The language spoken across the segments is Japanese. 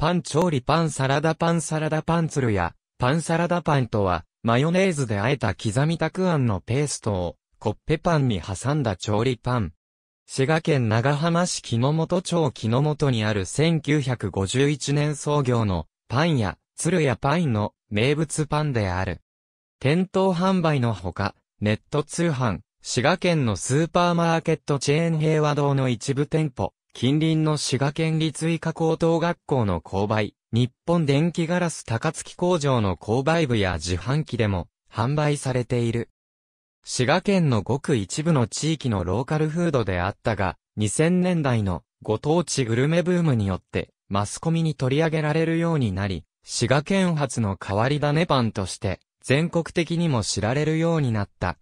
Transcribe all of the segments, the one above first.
パン調理パンサラダパンサラダパンツルや、パンサラダパンとは、マヨネーズで和えた刻みたくあんのペーストを、コッペパンに挟んだ調理パン。滋賀県長浜市木の本町木の本にある1951年創業のパン屋、鶴屋パインの名物パンである。店頭販売のほか、ネット通販、滋賀県のスーパーマーケットチェーン平和堂の一部店舗、近隣の滋賀県立医科高等学校の購買、日本電気ガラス高槻工場の購買部や自販機でも販売されている。滋賀県のごく一部の地域のローカルフードであったが、2000年代のご当地グルメブームによってマスコミに取り上げられるようになり、滋賀県発の変わり種パンとして全国的にも知られるようになった。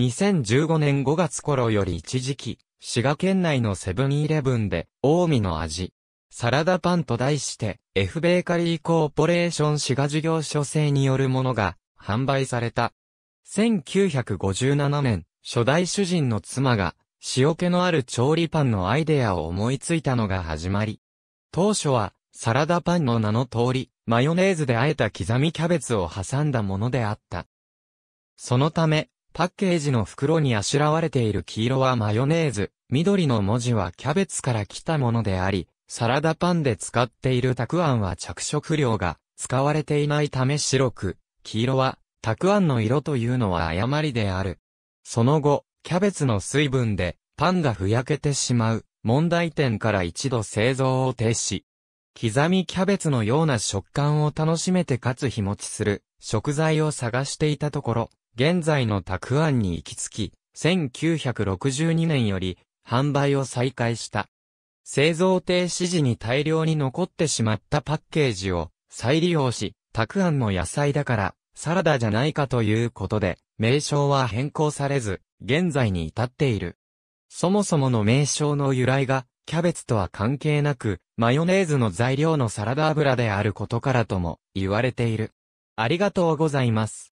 2015年5月頃より一時期、滋賀県内のセブンイレブンで、大海の味、サラダパンと題して、F ベーカリーコーポレーション滋賀事業所制によるものが、販売された。1957年、初代主人の妻が、塩気のある調理パンのアイデアを思いついたのが始まり。当初は、サラダパンの名の通り、マヨネーズで和えた刻みキャベツを挟んだものであった。そのため、パッケージの袋にあしらわれている黄色はマヨネーズ、緑の文字はキャベツから来たものであり、サラダパンで使っているたくあんは着色料が使われていないため白く、黄色はたくあんの色というのは誤りである。その後、キャベツの水分でパンがふやけてしまう問題点から一度製造を停止。刻みキャベツのような食感を楽しめてかつ日持ちする食材を探していたところ、現在のたくあんに行き着き、1962年より販売を再開した。製造停止時に大量に残ってしまったパッケージを再利用し、たくあんの野菜だからサラダじゃないかということで、名称は変更されず、現在に至っている。そもそもの名称の由来が、キャベツとは関係なく、マヨネーズの材料のサラダ油であることからとも言われている。ありがとうございます。